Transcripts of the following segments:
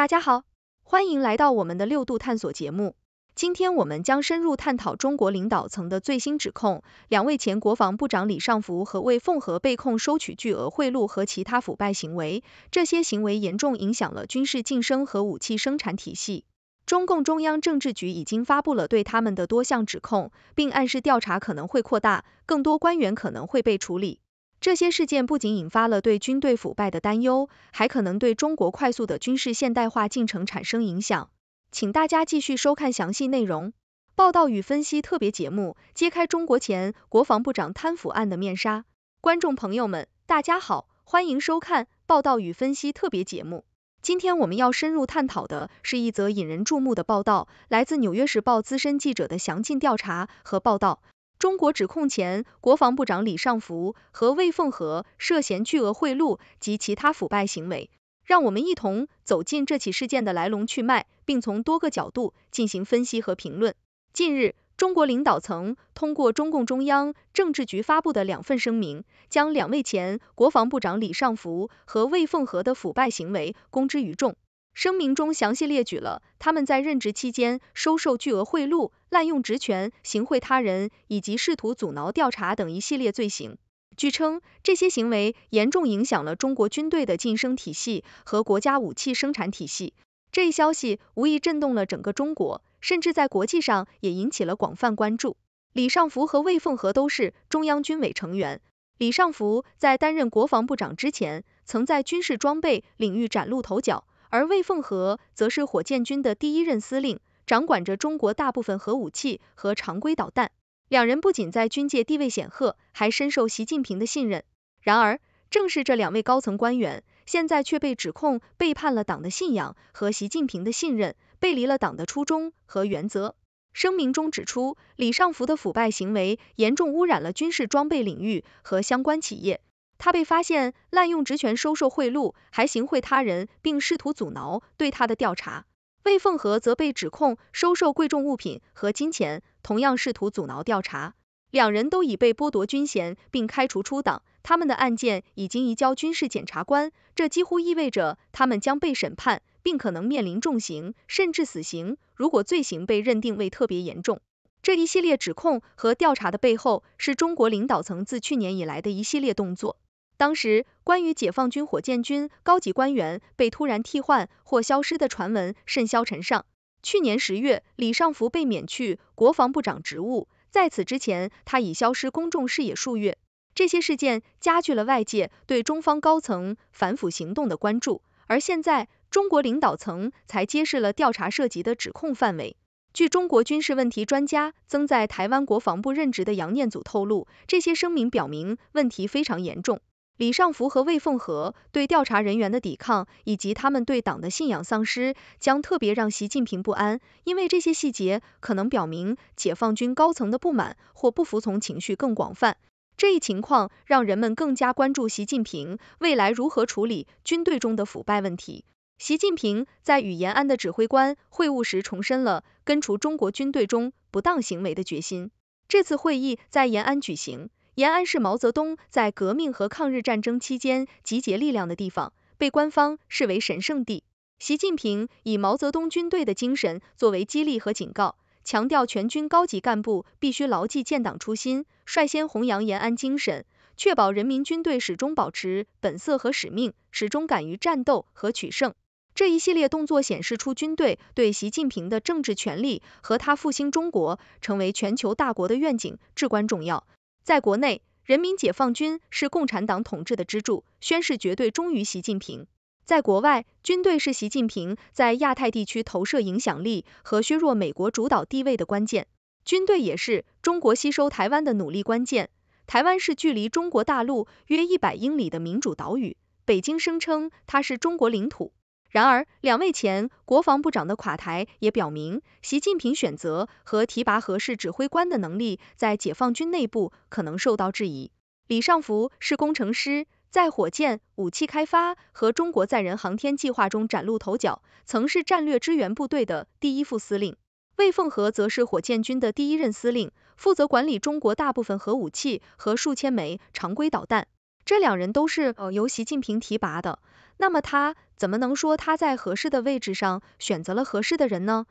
大家好，欢迎来到我们的六度探索节目。今天我们将深入探讨中国领导层的最新指控：两位前国防部长李尚福和魏凤和被控收取巨额贿赂和其他腐败行为，这些行为严重影响了军事晋升和武器生产体系。中共中央政治局已经发布了对他们的多项指控，并暗示调查可能会扩大，更多官员可能会被处理。这些事件不仅引发了对军队腐败的担忧，还可能对中国快速的军事现代化进程产生影响。请大家继续收看详细内容。报道与分析特别节目，揭开中国前国防部长贪腐案的面纱。观众朋友们，大家好，欢迎收看报道与分析特别节目。今天我们要深入探讨的是一则引人注目的报道，来自《纽约时报》资深记者的详尽调查和报道。中国指控前国防部长李尚福和魏凤和涉嫌巨额贿赂及其他腐败行为，让我们一同走进这起事件的来龙去脉，并从多个角度进行分析和评论。近日，中国领导层通过中共中央政治局发布的两份声明，将两位前国防部长李尚福和魏凤和的腐败行为公之于众。声明中详细列举了他们在任职期间收受巨额贿赂、滥用职权、行贿他人以及试图阻挠调查等一系列罪行。据称，这些行为严重影响了中国军队的晋升体系和国家武器生产体系。这一消息无疑震动了整个中国，甚至在国际上也引起了广泛关注。李尚福和魏凤和都是中央军委成员。李尚福在担任国防部长之前，曾在军事装备领域崭露头角。而魏凤和则是火箭军的第一任司令，掌管着中国大部分核武器和常规导弹。两人不仅在军界地位显赫，还深受习近平的信任。然而，正是这两位高层官员，现在却被指控背叛了党的信仰和习近平的信任，背离了党的初衷和原则。声明中指出，李尚福的腐败行为严重污染了军事装备领域和相关企业。他被发现滥用职权收受贿赂，还行贿他人，并试图阻挠对他的调查。魏凤和则被指控收受贵重物品和金钱，同样试图阻挠调查。两人都已被剥夺军衔并开除出党，他们的案件已经移交军事检察官，这几乎意味着他们将被审判，并可能面临重刑甚至死刑，如果罪行被认定为特别严重。这一系列指控和调查的背后，是中国领导层自去年以来的一系列动作。当时，关于解放军火箭军高级官员被突然替换或消失的传闻甚嚣尘上。去年十月，李尚福被免去国防部长职务，在此之前，他已消失公众视野数月。这些事件加剧了外界对中方高层反腐行动的关注，而现在中国领导层才揭示了调查涉及的指控范围。据中国军事问题专家、曾在台湾国防部任职的杨念祖透露，这些声明表明问题非常严重。李尚福和魏凤和对调查人员的抵抗，以及他们对党的信仰丧失，将特别让习近平不安，因为这些细节可能表明解放军高层的不满或不服从情绪更广泛。这一情况让人们更加关注习近平未来如何处理军队中的腐败问题。习近平在与延安的指挥官会晤时重申了根除中国军队中不当行为的决心。这次会议在延安举行。延安是毛泽东在革命和抗日战争期间集结力量的地方，被官方视为神圣地。习近平以毛泽东军队的精神作为激励和警告，强调全军高级干部必须牢记建党初心，率先弘扬延安精神，确保人民军队始终保持本色和使命，始终敢于战斗和取胜。这一系列动作显示出军队对习近平的政治权力和他复兴中国、成为全球大国的愿景至关重要。在国内，人民解放军是共产党统治的支柱，宣誓绝对忠于习近平。在国外，军队是习近平在亚太地区投射影响力和削弱美国主导地位的关键。军队也是中国吸收台湾的努力关键。台湾是距离中国大陆约一百英里的民主岛屿，北京声称它是中国领土。然而，两位前国防部长的垮台也表明，习近平选择和提拔合适指挥官的能力在解放军内部可能受到质疑。李尚福是工程师，在火箭、武器开发和中国载人航天计划中崭露头角，曾是战略支援部队的第一副司令。魏凤和则是火箭军的第一任司令，负责管理中国大部分核武器和数千枚常规导弹。这两人都是由习近平提拔的，那么他。怎么能说他在合适的位置上选择了合适的人呢？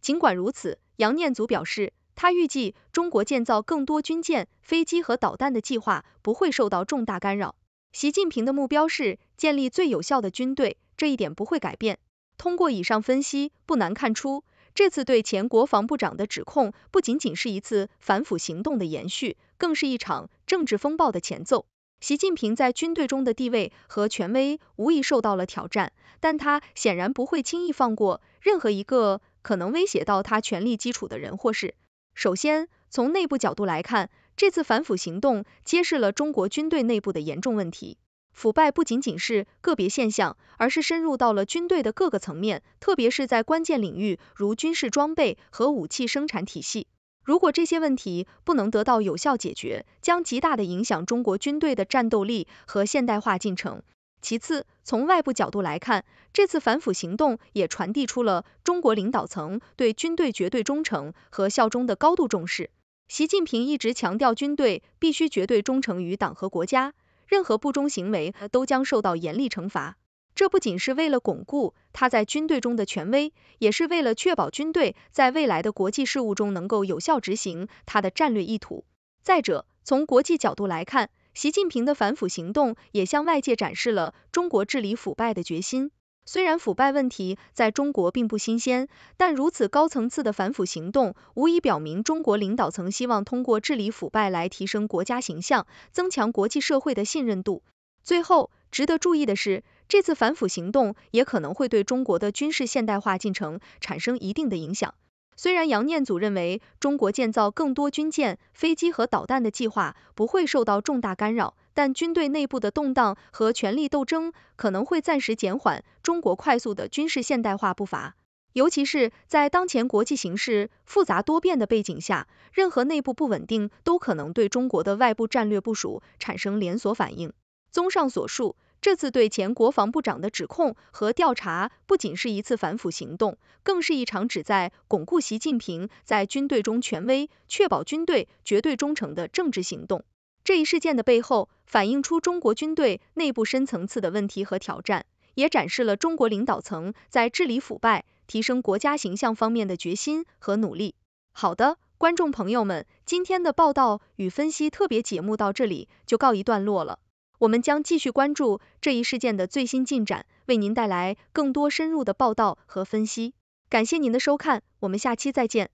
尽管如此，杨念祖表示，他预计中国建造更多军舰、飞机和导弹的计划不会受到重大干扰。习近平的目标是建立最有效的军队，这一点不会改变。通过以上分析，不难看出，这次对前国防部长的指控不仅仅是一次反腐行动的延续，更是一场政治风暴的前奏。习近平在军队中的地位和权威无疑受到了挑战，但他显然不会轻易放过任何一个可能威胁到他权力基础的人或事。首先，从内部角度来看，这次反腐行动揭示了中国军队内部的严重问题。腐败不仅仅是个别现象，而是深入到了军队的各个层面，特别是在关键领域，如军事装备和武器生产体系。如果这些问题不能得到有效解决，将极大的影响中国军队的战斗力和现代化进程。其次，从外部角度来看，这次反腐行动也传递出了中国领导层对军队绝对忠诚和效忠的高度重视。习近平一直强调，军队必须绝对忠诚于党和国家，任何不忠行为都将受到严厉惩罚。这不仅是为了巩固他在军队中的权威，也是为了确保军队在未来的国际事务中能够有效执行他的战略意图。再者，从国际角度来看，习近平的反腐行动也向外界展示了中国治理腐败的决心。虽然腐败问题在中国并不新鲜，但如此高层次的反腐行动无疑表明，中国领导层希望通过治理腐败来提升国家形象，增强国际社会的信任度。最后，值得注意的是。这次反腐行动也可能会对中国的军事现代化进程产生一定的影响。虽然杨念祖认为中国建造更多军舰、飞机和导弹的计划不会受到重大干扰，但军队内部的动荡和权力斗争可能会暂时减缓中国快速的军事现代化步伐。尤其是在当前国际形势复杂多变的背景下，任何内部不稳定都可能对中国的外部战略部署产生连锁反应。综上所述。这次对前国防部长的指控和调查，不仅是一次反腐行动，更是一场旨在巩固习近平在军队中权威、确保军队绝对忠诚的政治行动。这一事件的背后，反映出中国军队内部深层次的问题和挑战，也展示了中国领导层在治理腐败、提升国家形象方面的决心和努力。好的，观众朋友们，今天的报道与分析特别节目到这里就告一段落了。我们将继续关注这一事件的最新进展，为您带来更多深入的报道和分析。感谢您的收看，我们下期再见。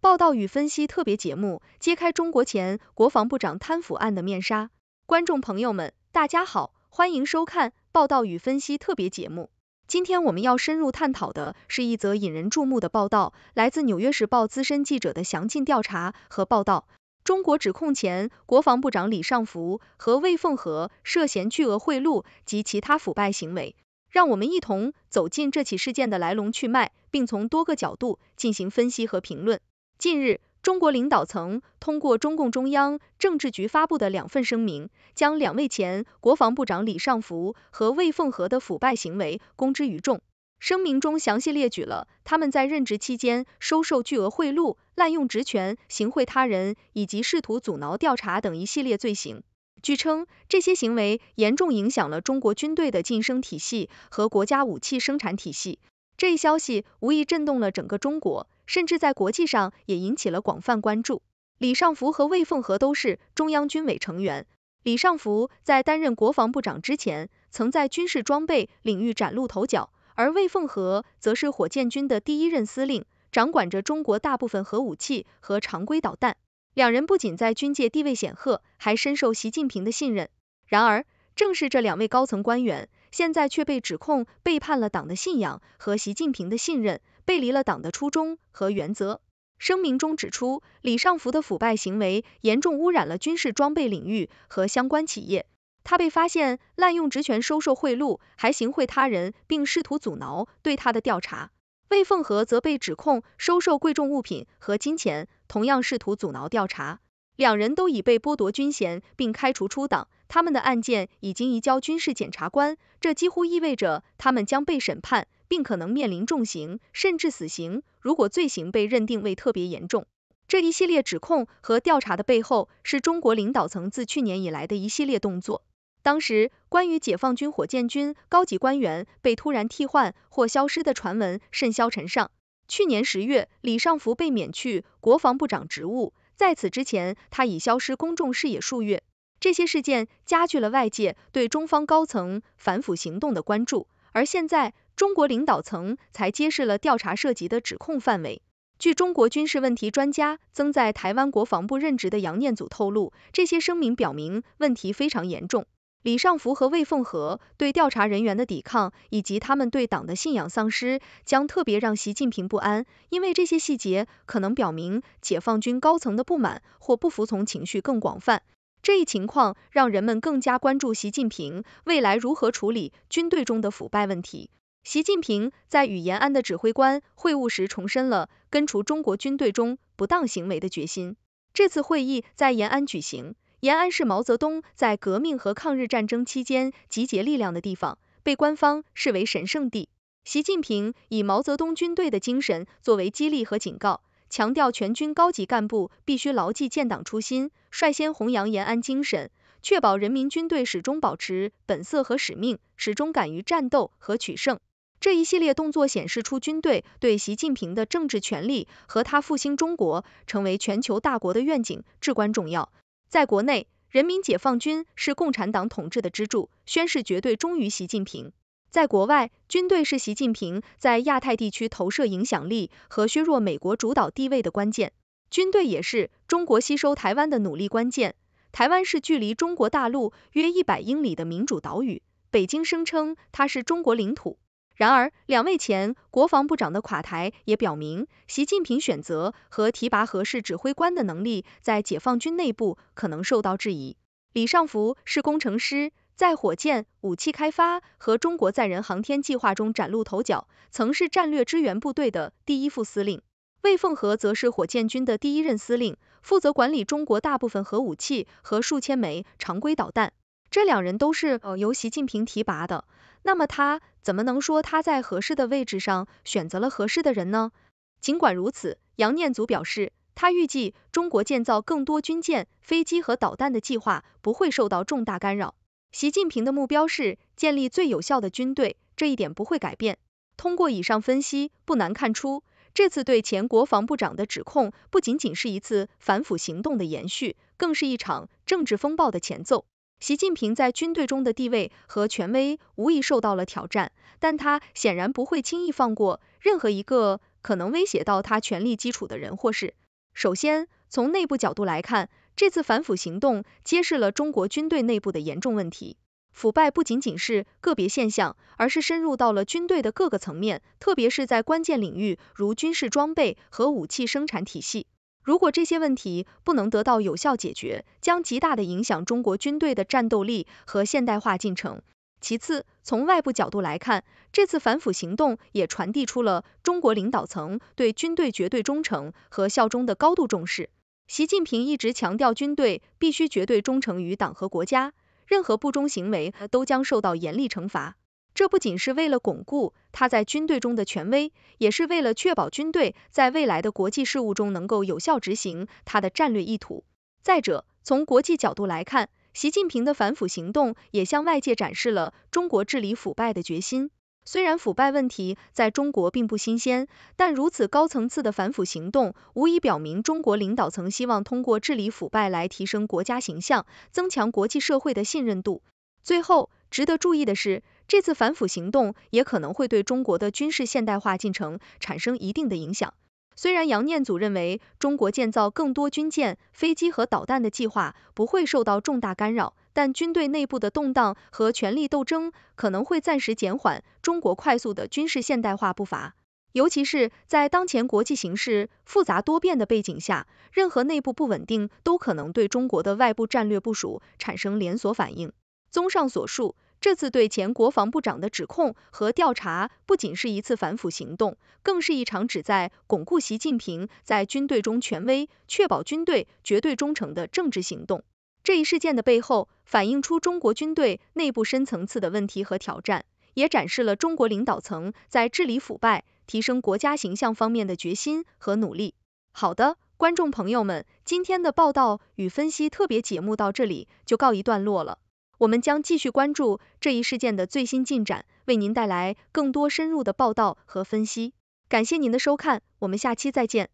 报道与分析特别节目，揭开中国前国防部长贪腐案的面纱。观众朋友们，大家好，欢迎收看报道与分析特别节目。今天我们要深入探讨的是一则引人注目的报道，来自《纽约时报》资深记者的详尽调查和报道。中国指控前国防部长李尚福和魏凤和涉嫌巨额贿赂及其他腐败行为。让我们一同走进这起事件的来龙去脉，并从多个角度进行分析和评论。近日，中国领导层通过中共中央政治局发布的两份声明，将两位前国防部长李尚福和魏凤和的腐败行为公之于众。声明中详细列举了他们在任职期间收受巨额贿赂、滥用职权、行贿他人以及试图阻挠调查等一系列罪行。据称，这些行为严重影响了中国军队的晋升体系和国家武器生产体系。这一消息无疑震动了整个中国，甚至在国际上也引起了广泛关注。李尚福和魏凤和都是中央军委成员。李尚福在担任国防部长之前，曾在军事装备领域崭露头角；而魏凤和则是火箭军的第一任司令，掌管着中国大部分核武器和常规导弹。两人不仅在军界地位显赫，还深受习近平的信任。然而，正是这两位高层官员。现在却被指控背叛了党的信仰和习近平的信任，背离了党的初衷和原则。声明中指出，李尚福的腐败行为严重污染了军事装备领域和相关企业。他被发现滥用职权收受贿赂，还行贿他人，并试图阻挠对他的调查。魏凤和则被指控收受贵重物品和金钱，同样试图阻挠调查。两人都已被剥夺军衔并开除出党，他们的案件已经移交军事检察官，这几乎意味着他们将被审判，并可能面临重刑甚至死刑，如果罪行被认定为特别严重。这一系列指控和调查的背后是中国领导层自去年以来的一系列动作。当时，关于解放军火箭军高级官员被突然替换或消失的传闻甚嚣尘上。去年十月，李尚福被免去国防部长职务。在此之前，他已消失公众视野数月。这些事件加剧了外界对中方高层反腐行动的关注，而现在中国领导层才揭示了调查涉及的指控范围。据中国军事问题专家、曾在台湾国防部任职的杨念祖透露，这些声明表明问题非常严重。李尚福和魏凤和对调查人员的抵抗，以及他们对党的信仰丧失，将特别让习近平不安，因为这些细节可能表明解放军高层的不满或不服从情绪更广泛。这一情况让人们更加关注习近平未来如何处理军队中的腐败问题。习近平在与延安的指挥官会晤时重申了根除中国军队中不当行为的决心。这次会议在延安举行。延安是毛泽东在革命和抗日战争期间集结力量的地方，被官方视为神圣地。习近平以毛泽东军队的精神作为激励和警告，强调全军高级干部必须牢记建党初心，率先弘扬延安精神，确保人民军队始终保持本色和使命，始终敢于战斗和取胜。这一系列动作显示出军队对习近平的政治权力和他复兴中国、成为全球大国的愿景至关重要。在国内，人民解放军是共产党统治的支柱，宣誓绝对忠于习近平。在国外，军队是习近平在亚太地区投射影响力和削弱美国主导地位的关键。军队也是中国吸收台湾的努力关键。台湾是距离中国大陆约一百英里的民主岛屿，北京声称它是中国领土。然而，两位前国防部长的垮台也表明，习近平选择和提拔合适指挥官的能力在解放军内部可能受到质疑。李尚福是工程师，在火箭、武器开发和中国载人航天计划中崭露头角，曾是战略支援部队的第一副司令。魏凤和则是火箭军的第一任司令，负责管理中国大部分核武器和数千枚常规导弹。这两人都是由习近平提拔的，那么他。怎么能说他在合适的位置上选择了合适的人呢？尽管如此，杨念祖表示，他预计中国建造更多军舰、飞机和导弹的计划不会受到重大干扰。习近平的目标是建立最有效的军队，这一点不会改变。通过以上分析，不难看出，这次对前国防部长的指控不仅仅是一次反腐行动的延续，更是一场政治风暴的前奏。习近平在军队中的地位和权威无疑受到了挑战，但他显然不会轻易放过任何一个可能威胁到他权力基础的人或事。首先，从内部角度来看，这次反腐行动揭示了中国军队内部的严重问题。腐败不仅仅是个别现象，而是深入到了军队的各个层面，特别是在关键领域，如军事装备和武器生产体系。如果这些问题不能得到有效解决，将极大的影响中国军队的战斗力和现代化进程。其次，从外部角度来看，这次反腐行动也传递出了中国领导层对军队绝对忠诚和效忠的高度重视。习近平一直强调，军队必须绝对忠诚于党和国家，任何不忠行为都将受到严厉惩罚。这不仅是为了巩固他在军队中的权威，也是为了确保军队在未来的国际事务中能够有效执行他的战略意图。再者，从国际角度来看，习近平的反腐行动也向外界展示了中国治理腐败的决心。虽然腐败问题在中国并不新鲜，但如此高层次的反腐行动无疑表明，中国领导层希望通过治理腐败来提升国家形象，增强国际社会的信任度。最后，值得注意的是。这次反腐行动也可能会对中国的军事现代化进程产生一定的影响。虽然杨念祖认为中国建造更多军舰、飞机和导弹的计划不会受到重大干扰，但军队内部的动荡和权力斗争可能会暂时减缓中国快速的军事现代化步伐。尤其是在当前国际形势复杂多变的背景下，任何内部不稳定都可能对中国的外部战略部署产生连锁反应。综上所述。这次对前国防部长的指控和调查，不仅是一次反腐行动，更是一场旨在巩固习近平在军队中权威、确保军队绝对忠诚的政治行动。这一事件的背后，反映出中国军队内部深层次的问题和挑战，也展示了中国领导层在治理腐败、提升国家形象方面的决心和努力。好的，观众朋友们，今天的报道与分析特别节目到这里就告一段落了。我们将继续关注这一事件的最新进展，为您带来更多深入的报道和分析。感谢您的收看，我们下期再见。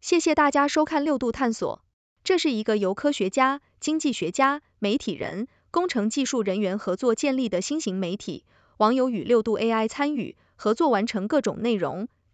谢谢大家收看六度探索，这是一个由科学家、经济学家、媒体人、工程技术人员合作建立的新型媒体，网友与六度 AI 参与合作完成各种内容。